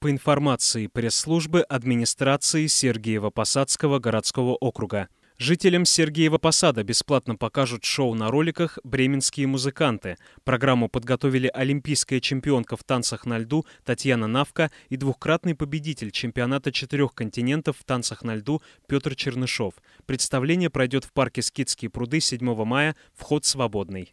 По информации пресс-службы администрации Сергиева-Посадского городского округа, Жителям Сергеева Посада бесплатно покажут шоу на роликах «Бременские музыканты». Программу подготовили олимпийская чемпионка в танцах на льду Татьяна Навка и двухкратный победитель чемпионата четырех континентов в танцах на льду Петр Чернышов. Представление пройдет в парке «Скидские пруды» 7 мая. Вход свободный.